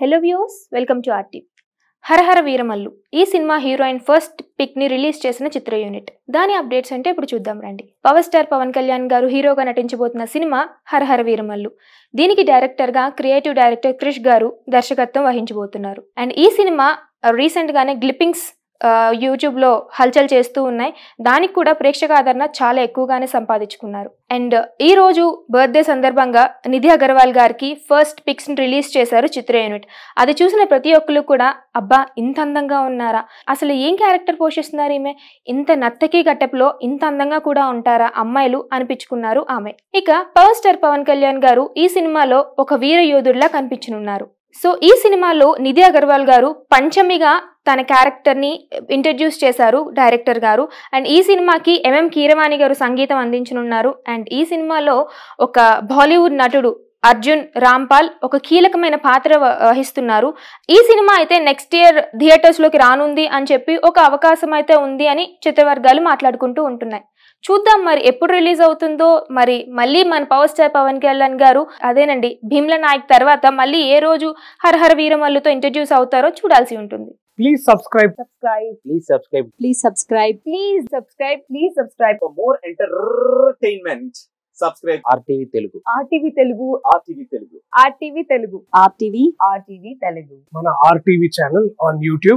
Hello views welcome to RT Harihara Veeramallu ఈ cinema heroine first pick ని release చేసిన చిత్ర యూనిట్ దాని అప్డేట్స్ అంటే ఇప్పుడు చూద్దాం రండి పవర్ స్టార్ పవన్ కళ్యాణ్ గారు హీరోగా నటించబోతున్న సినిమా హరహర వీరమల్లు దీనికి డైరెక్టర్ గా క్రియేటివ్ డైరెక్టర్ క్రిష్ గారు దర్శకత్వం వహించబోతున్నారు అండ్ ఈ సినిమా రీసెంట్ గానే గ్లిప్పింగ్స్ యూట్యూబ్లో హల్చల్ చేస్తూ ఉన్నాయి దానికి కూడా ప్రేక్షక ఆదరణ చాలా ఎక్కువగానే సంపాదించుకున్నారు అండ్ ఈరోజు బర్త్డే సందర్భంగా నిధి అగర్వాల్ గారికి ఫస్ట్ పిక్స్ని రిలీజ్ చేశారు చిత్ర యూనిట్ అది చూసిన ప్రతి ఒక్కరు కూడా అబ్బా ఇంత అందంగా ఉన్నారా అసలు ఏం క్యారెక్టర్ పోషిస్తున్నారు ఈమె ఇంత నత్తకి గట్టపులో ఇంత అందంగా కూడా ఉంటారా అమ్మాయిలు అనిపించుకున్నారు ఆమె ఇక పవర్ స్టార్ పవన్ కళ్యాణ్ గారు ఈ సినిమాలో ఒక వీర యోధుడిలా కనిపించనున్నారు సో ఈ సినిమాలో నిధి అగర్వాల్ గారు పంచమిగా తన క్యారెక్టర్ని ఇంట్రడ్యూస్ చేశారు డైరెక్టర్ గారు అండ్ ఈ సినిమాకి ఎంఎం కీరవాణి గారు సంగీతం అందించనున్నారు అండ్ ఈ సినిమాలో ఒక బాలీవుడ్ నటుడు అర్జున్ రాంపాల్ ఒక కీలకమైన పాత్ర వహిస్తున్నారు ఈ సినిమా అయితే నెక్స్ట్ ఇయర్ థియేటర్స్లోకి రానుంది అని చెప్పి ఒక అవకాశం అయితే ఉంది అని చిత్రవర్గాలు మాట్లాడుకుంటూ ఉంటున్నాయి చూద్దాం మరి ఎప్పుడు రిలీజ్ అవుతుందో మరి మళ్ళీ మన పవర్ స్టార్ పవన్ కళ్యాణ్ గారు అదేనండి భీమ్ల నాయక్ తర్వాత మళ్ళీ ఏ రోజు హర్ హర్ వీరమల్లుతో ఇంట్రడ్యూస్ అవుతారో చూడాల్సి ఉంటుంది Please subscribe. Subscribe. Please subscribe. Please subscribe. Please subscribe. Please subscribe. For more entertainment. Subscribe RTV Telugu RTV Telugu RTV Telugu RTV Telugu RTV RTV Telugu మన ఆర్టీవీ ఛానల్ ఆన్ యూట్యూబ్